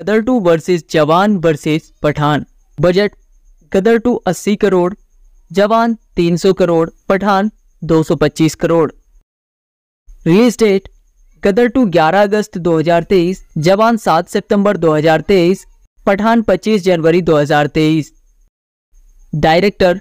गदर two versus Jawan versus Pathaan budget Gadar two 80 crore Jawan 300 crore Pathaan 225 crore release date Gadar two 11 अगस्त 2023 जवान 7 सितंबर 2023 पठान 25 जनवरी 2023 director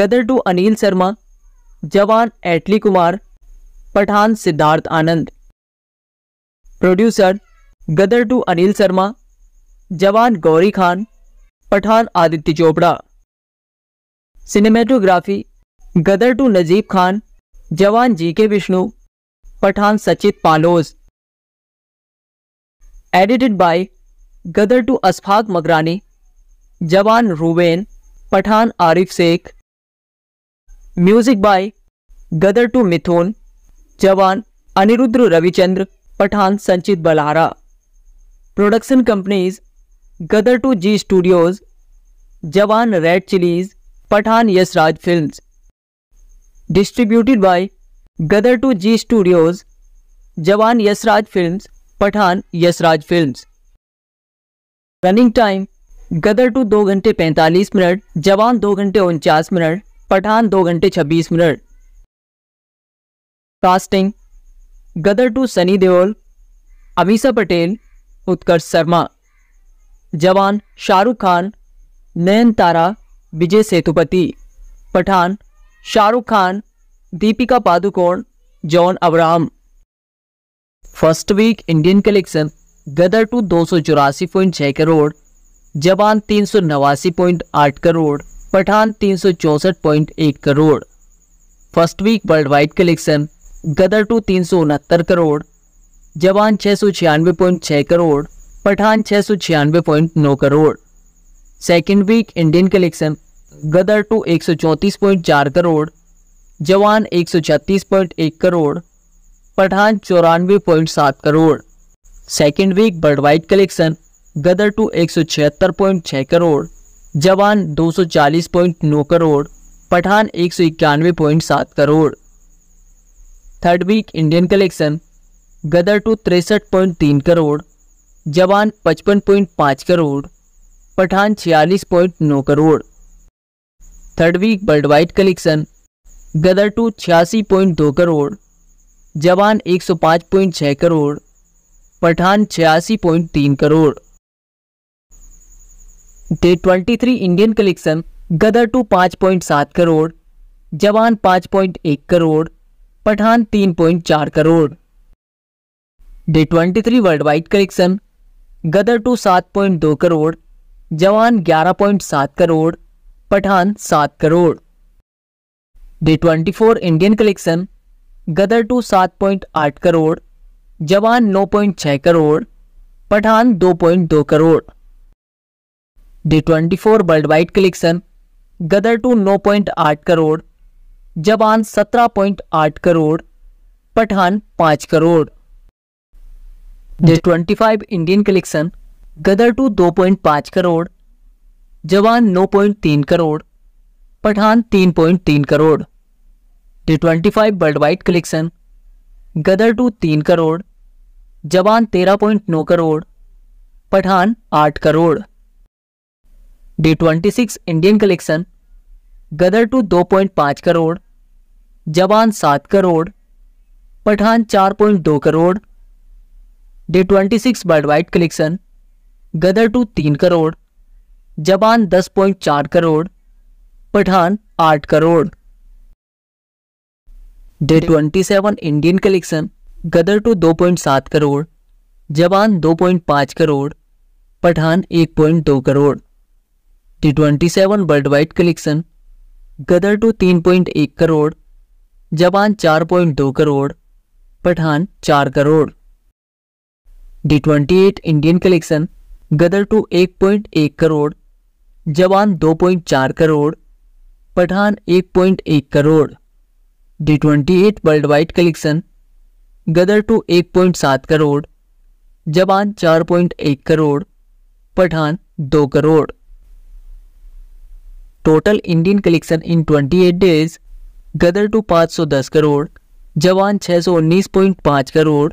Gadar two Anil Sharma Jawan Atlee Kumar Pathaan Siddharth Anand producer Gadar two Anil Sharma Jawan Gauri Khan Pathaan Aditya Chopra cinematography Gadar two Najeeb Khan Jawan G K Vishnu Pathaan Satchith Paulose edited by Gadar to अस्फाक Makrani Jawan Ruben Pathaan Arif Sheikh music by Gadar two Mithoon Jawan Anirudh Ravichander Pathaan Sanchit Balhara production companies Gadar two Zee studios Jawan Red Chillies Pathaan Yashraj film distributed by Gadar two Zee studios Jawan Yashraj film Pathaan Yashraj film running time Gadar two दो घंटे पैंतालीस minute जवान दो घंटे उनचास minute Pathan दो घंटे छब्बीस minute casting Gadar two Sunny Deol Ameesha Patel Utkarsh Sharma Jawan Shahrukh Khan Nayanthara Vijay Sethupathi Pathaan Shahrukh Khan Deepika Padukone John Abraham first week Indian collection Gadar two दो करोड़ जवान तीन करोड़ पठान तीन crore first week worldwide collection Gadar two तीन करोड़ जवान छः करोड़ पठान छह सौ छियानवे पॉइंट नौ crore second week Indian collection Gadar two एक सौ चौंतीस पॉइंट चार करोड़ जवान एक सौ छत्तीस पॉइंट एक करोड़ पठान चौरानवे पॉइंट सात crore second week worldwide collection Gadar two एक सौ छिहत्तर पॉइंट छः करोड़ जवान दो सौ चालीस पॉइंट नौ करोड़ पठान एक सौ इक्यानवे पॉइंट सात crore third week Indian collection Gadar two तिरसठ पॉइंट तीन करोड़ जवान पचपन पॉइंट पाँच करोड़ पठान छियालीस पॉइंट नौ crore third week worldwide collection Gadar two छियासी पॉइंट दो करोड़ जवान एक सौ पाँच पॉइंट छः करोड़ पठान छियासी पॉइंट तीन crore day twenty three Indian collection Gadar two पाँच पॉइंट सात करोड़ जवान पाँच पॉइंट एक करोड़ पठान तीन पॉइंट चार crore day twenty three worldwide collection Gadar two 7.2 crore Jawan 11.7 crore Pathaan 7 crore day 24 Indian collection Gadar two 7.8 crore Jawan 9.6 crore Pathaan 2.2 crore day 24 worldwide collection Gadar two 9.8 crore Jawan 17.8 crore Pathaan 5 crore twenty five Indian collection Gadar two दो point पाँच करोड़ जवान नौ पॉइंट तीन करोड़ पठान तीन पॉइंट तीन crore day twenty five worldwide collection Gadar two तीन करोड़ जवान तेरह point नौ करोड़ पठान आठ crore day twenty six Indian collection Gadar two दो पॉइंट पाँच करोड़ जवान सात करोड़ पठान चार पॉइंट दो crore day 26 worldwide collection Gadar two तीन crore Jawan 10.4 crore Pathaan 8 crore day 27 Indian collection Gadar two 2.7 crore Jawan 2.5 crore Pathaan 1.2 crore day twenty seven worldwide collection Gadar two 3.1 crore Jawan 4.2 crore Pathaan 4 crore day twenty eight Indian collection Gadar two एक point एक करोड़ जवान दो पॉइंट चार करोड़ पठान एक पॉइंट एक crore day twenty eight worldwide collection Gadar two एक point सात करोड़ जवान चार पॉइंट एक करोड़ पठान दो crore total Indian collection in twenty eight days Gadar two पाँच सौ दस करोड़ जवान छः सौ उन्नीस पॉइंट पाँच करोड़